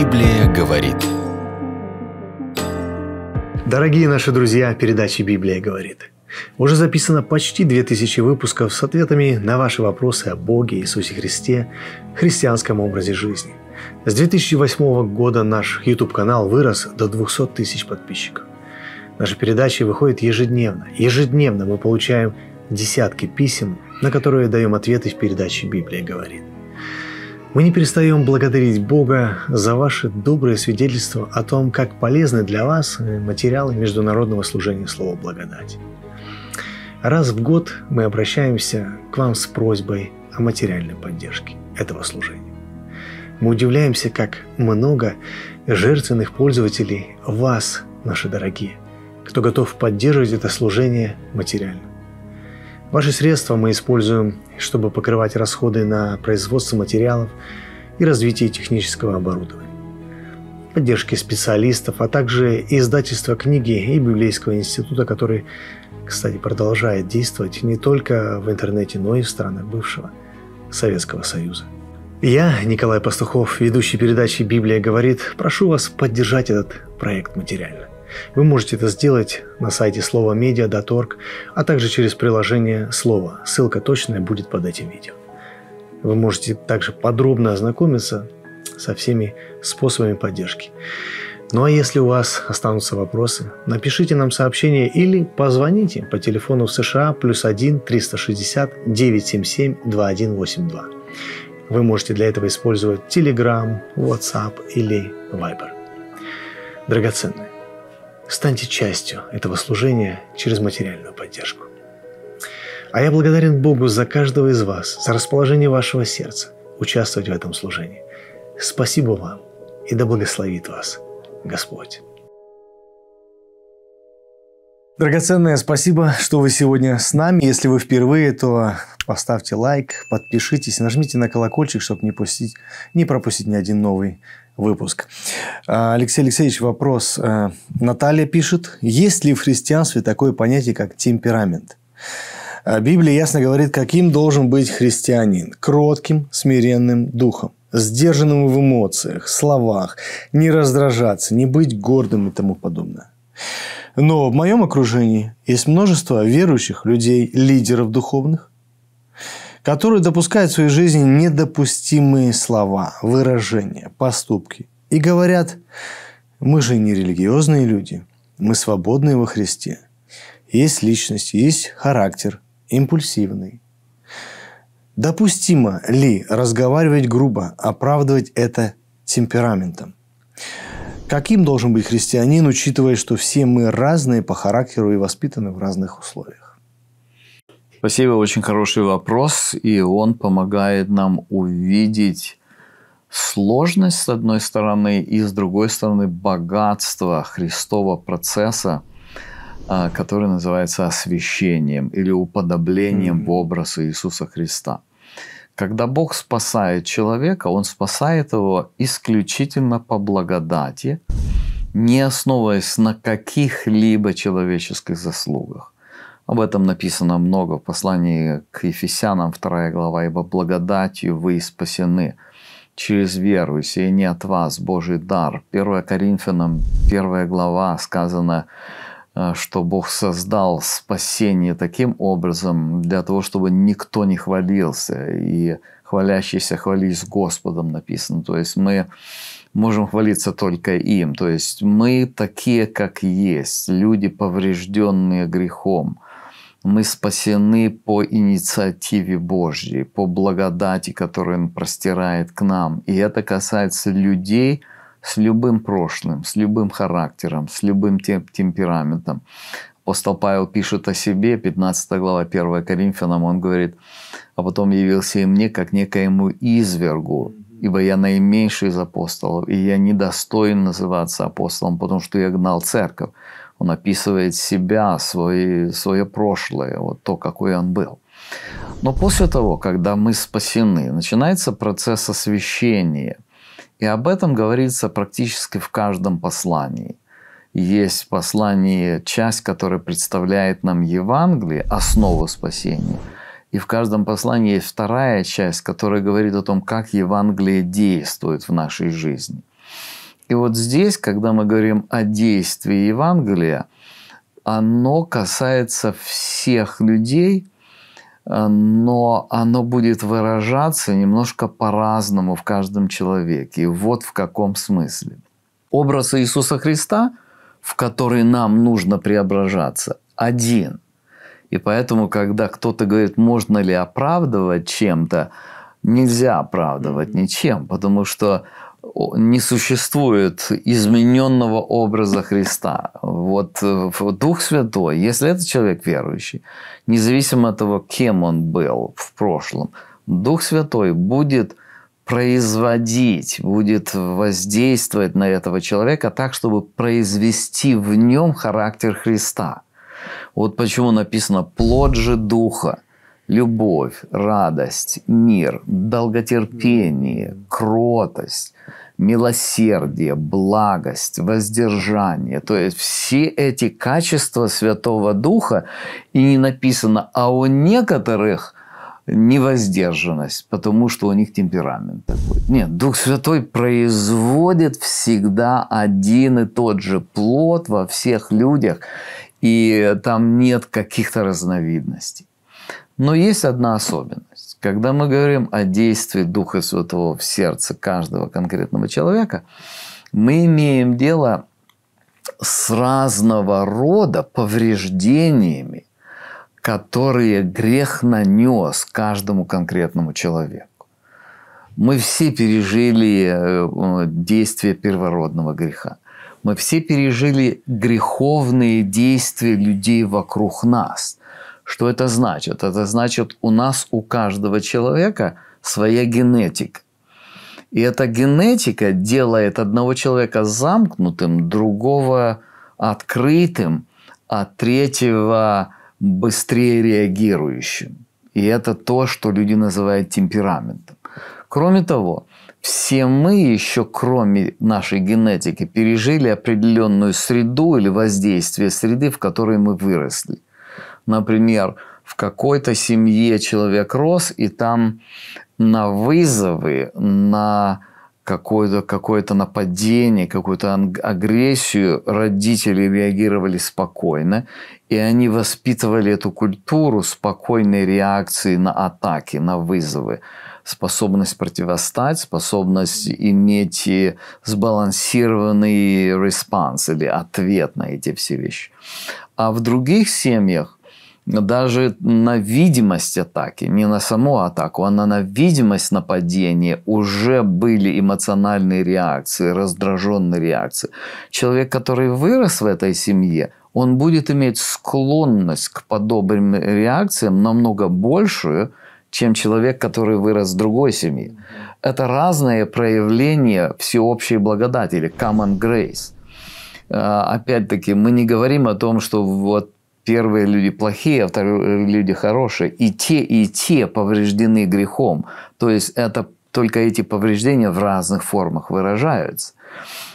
Библия говорит. Дорогие наши друзья, передача «Библия говорит». Уже записано почти 2000 выпусков с ответами на ваши вопросы о Боге, Иисусе Христе, христианском образе жизни. С 2008 года наш YouTube-канал вырос до 200 тысяч подписчиков. Наши передачи выходят ежедневно. Ежедневно мы получаем десятки писем, на которые даем ответы в передаче «Библия говорит». Мы не перестаем благодарить Бога за ваше доброе свидетельство о том, как полезны для вас материалы международного служения Слова благодати. Раз в год мы обращаемся к вам с просьбой о материальной поддержке этого служения. Мы удивляемся, как много жертвенных пользователей вас, наши дорогие, кто готов поддерживать это служение материально. Ваши средства мы используем, чтобы покрывать расходы на производство материалов и развитие технического оборудования, поддержки специалистов, а также издательство книги и Библейского института, который, кстати, продолжает действовать не только в интернете, но и в странах бывшего Советского Союза. Я, Николай Пастухов, ведущий передачи «Библия говорит», прошу вас поддержать этот проект материально. Вы можете это сделать на сайте словомедиа.org, а также через приложение «Слово». Ссылка точная будет под этим видео. Вы можете также подробно ознакомиться со всеми способами поддержки. Ну а если у вас останутся вопросы, напишите нам сообщение или позвоните по телефону в США плюс 1 360 977 2182. Вы можете для этого использовать Telegram, WhatsApp или Viber. Драгоценные. Станьте частью этого служения через материальную поддержку. А я благодарен Богу за каждого из вас, за расположение вашего сердца участвовать в этом служении. Спасибо вам и да благословит вас Господь. Драгоценное спасибо, что вы сегодня с нами. Если вы впервые, то поставьте лайк, подпишитесь, нажмите на колокольчик, чтобы не, пустить, не пропустить ни один новый выпуск. А, Алексей Алексеевич, вопрос. Э, Наталья пишет, есть ли в христианстве такое понятие, как темперамент? А, Библия ясно говорит, каким должен быть христианин. Кротким, смиренным духом сдержанным в эмоциях, словах, не раздражаться, не быть гордым и тому подобное. Но в моем окружении есть множество верующих людей, лидеров духовных, который допускает в своей жизни недопустимые слова, выражения, поступки. И говорят, мы же не религиозные люди, мы свободные во Христе. Есть личность, есть характер, импульсивный. Допустимо ли разговаривать грубо, оправдывать это темпераментом? Каким должен быть христианин, учитывая, что все мы разные по характеру и воспитаны в разных условиях? Спасибо, очень хороший вопрос, и он помогает нам увидеть сложность с одной стороны и с другой стороны богатство Христова процесса, а, который называется освящением или уподоблением mm-hmm. в образ Иисуса Христа. Когда Бог спасает человека, Он спасает его исключительно по благодати, не основываясь на каких-либо человеческих заслугах. Об этом написано много в послании к Ефесянам, 2 глава, «Ибо благодатью вы спасены через веру, и сие не от вас, Божий дар». 1 Коринфянам, 1 глава, сказано, э, что Бог создал спасение таким образом, для того, чтобы никто не хвалился, и хвалящийся хвались Господом написано. То есть мы можем хвалиться только им. То есть мы такие, как есть, люди, поврежденные грехом – мы спасены по инициативе Божьей, по благодати, которую Он простирает к нам. И это касается людей с любым прошлым, с любым характером, с любым тем, темпераментом. Апостол Павел пишет о себе, 15 глава 1 Коринфянам, он говорит, «А потом явился и мне, как некоему извергу, ибо я наименьший из апостолов, и я недостоин называться апостолом, потому что я гнал церковь» он описывает себя, свои, свое прошлое, вот то, какой он был. Но после того, когда мы спасены, начинается процесс освящения. И об этом говорится практически в каждом послании. Есть послание, часть, которая представляет нам Евангелие, основу спасения. И в каждом послании есть вторая часть, которая говорит о том, как Евангелие действует в нашей жизни. И вот здесь, когда мы говорим о действии Евангелия, оно касается всех людей, э, но оно будет выражаться немножко по-разному в каждом человеке. И вот в каком смысле. Образ Иисуса Христа, в который нам нужно преображаться, один. И поэтому, когда кто-то говорит, можно ли оправдывать чем-то, нельзя оправдывать ничем, потому что не существует измененного образа Христа. Вот э, Дух Святой, если это человек верующий, независимо от того, кем он был в прошлом, Дух Святой будет производить, будет воздействовать на этого человека так, чтобы произвести в нем характер Христа. Вот почему написано «плод же Духа» любовь, радость, мир, долготерпение, кротость, милосердие, благость, воздержание. То есть все эти качества Святого Духа, и не написано, а у некоторых невоздержанность, потому что у них темперамент такой. Нет, Дух Святой производит всегда один и тот же плод во всех людях, и там нет каких-то разновидностей. Но есть одна особенность. Когда мы говорим о действии Духа Святого в сердце каждого конкретного человека, мы имеем дело с разного рода повреждениями, которые грех нанес каждому конкретному человеку. Мы все пережили э, действие первородного греха. Мы все пережили греховные действия людей вокруг нас – что это значит? Это значит, у нас у каждого человека своя генетика. И эта генетика делает одного человека замкнутым, другого открытым, а третьего быстрее реагирующим. И это то, что люди называют темпераментом. Кроме того, все мы еще, кроме нашей генетики, пережили определенную среду или воздействие среды, в которой мы выросли – например, в какой-то семье человек рос, и там на вызовы, на какое-то какое нападение, какую-то агрессию родители реагировали спокойно, и они воспитывали эту культуру спокойной реакции на атаки, на вызовы. Способность противостать, способность иметь э, сбалансированный респонс или ответ на эти все вещи. А в других семьях даже на видимость атаки, не на саму атаку, а на, видимость нападения уже были эмоциональные реакции, раздраженные реакции. Человек, который вырос в этой семье, он будет иметь склонность к подобным реакциям намного большую, чем человек, который вырос в другой семье. Это разное проявление всеобщей благодати или common grace а, опять-таки, мы не говорим о том, что вот Первые люди плохие, а вторые люди хорошие. И те, и те повреждены грехом. То есть это только эти повреждения в разных формах выражаются.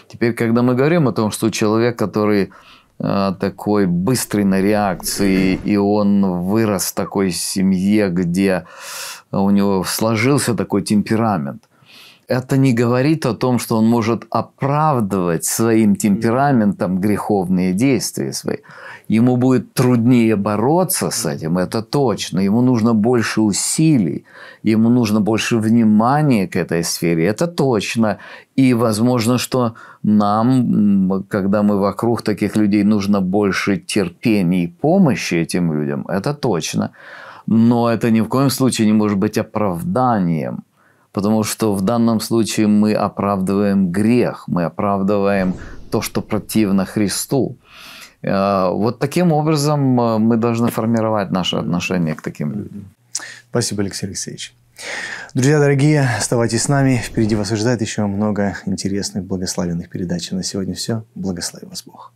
Теперь, когда мы говорим о том, что человек, который э, такой быстрый на реакции, и он вырос в такой семье, где у него сложился такой темперамент это не говорит о том, что он может оправдывать своим темпераментом греховные действия свои. Ему будет труднее бороться с этим, это точно. Ему нужно больше усилий, ему нужно больше внимания к этой сфере, это точно. И возможно, что нам, когда мы вокруг таких людей, нужно больше терпения и помощи этим людям, это точно. Но это ни в коем случае не может быть оправданием – Потому что в данном случае мы оправдываем грех, мы оправдываем то, что противно Христу. Э, вот таким образом э, мы должны формировать наше отношение к таким людям. Спасибо, Алексей Алексеевич. Друзья дорогие, оставайтесь с нами. Впереди вас ожидает еще много интересных, благословенных передач. А на сегодня все. Благослови вас Бог.